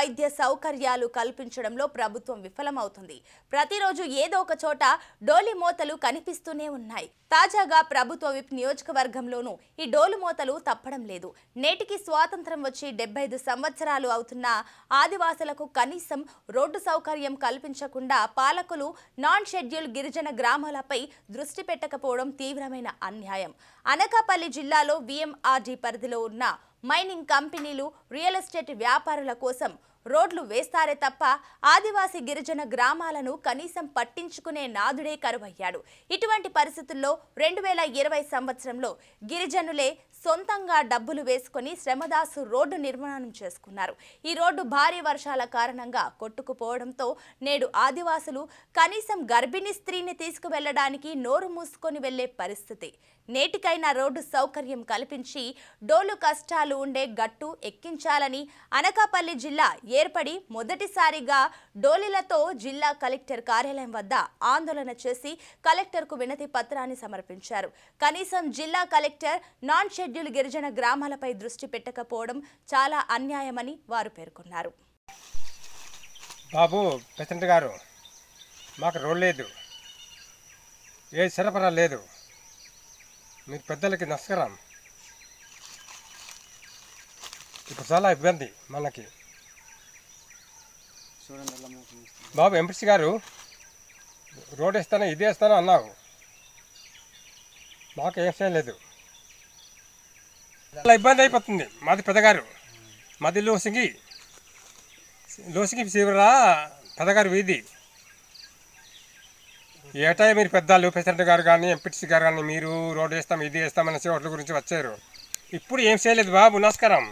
వైద్య సౌకర్యాలు కల్పించడంలో ప్రభుత్వం విఫలమవుతుంది ప్రతిరోజు ఏదో ఒక చోట డోలి మోతలు కనిపిస్తూనే ఉన్నాయి తాజాగా ప్రభుత్వ విప్ నియోజకవర్గంలోనూ ఈ డోలు మోతలు తప్పడం లేదు నేటికి స్వాతంత్రం వచ్చి డెబ్బై ఐదు సంవత్సరాలు అవుతున్న ఆదివాసులకు కనీసం రోడ్డు సౌకర్యం కల్పించకుండా పాలకులు నాన్ షెడ్యూల్ గిరిజన గ్రామాలపై దృష్టి పెట్టకపోవడం తీవ్రమైన అన్యాయం అనకాపల్లి జిల్లాలో విఎంఆర్డీ పరిధిలో ఉన్న మైనింగ్ కంపెనీలు రియల్ ఎస్టేట్ వ్యాపారుల కోసం రోడ్లు వేస్తారే తప్ప ఆదివాసీ గిరిజన గ్రామాలను కనీసం పట్టించుకునే నాదుడే కరువయ్యాడు ఇటువంటి పరిస్థితుల్లో రెండు వేల ఇరవై సంవత్సరంలో గిరిజనులే సొంతంగా డబ్బులు వేసుకుని శ్రమదాసు రోడ్డు నిర్మాణం చేసుకున్నారు ఈ రోడ్డు భారీ వర్షాల కారణంగా కొట్టుకుపోవడంతో నేడు ఆదివాసులు కనీసం గర్భిణీ స్త్రీని తీసుకువెళ్లడానికి నోరు మూసుకొని వెళ్లే పరిస్థితి నేటికైనా రోడ్డు సౌకర్యం కల్పించి డోలు కష్టాలు ఉండే గట్టు ఎక్కించాలని అనకాపల్లి జిల్లా ఏర్పడి మొదటిసారిగా డోలీలతో జిల్లా కలెక్టర్ కార్యాలయం వద్ద ఆందోళన చేసి కలెక్టర్కు వినతి పత్రాన్ని సమర్పించారు కనీసం జిల్లా కలెక్టర్ నాన్ షెడ్యూల్ గిరిజన గ్రామాలపై దృష్టి పెట్టకపోవడం చాలా అన్యాయమని వారు పేర్కొన్నారు బాబు ప్రెసిడెంట్ గారు మాకు రోడ్ లేదు ఏ సరఫరా లేదు మీ పెద్దలకి నమస్కారం ఇప్పుడు చాలా ఇబ్బంది మనకి బాబు ఎంపీసీ గారు రోడ్ వేస్తాను ఇది వేస్తాను అన్నావు మాకు ఏం చేయలేదు చాలా ఇబ్బంది అయిపోతుంది మాది పెద్దగారు మాది లోసింగి లోసింగి శివరా పెద్దగారు వీధి ఏటా మీరు పెద్దలు ప్రెసిడెంట్ గారు కానీ ఎంపీటీసీ గారు కానీ మీరు రోడ్ వేస్తాం ఇది వేస్తాం అనేసి వాటి గురించి వచ్చారు ఇప్పుడు ఏం చేయలేదు బాబు నమస్కారం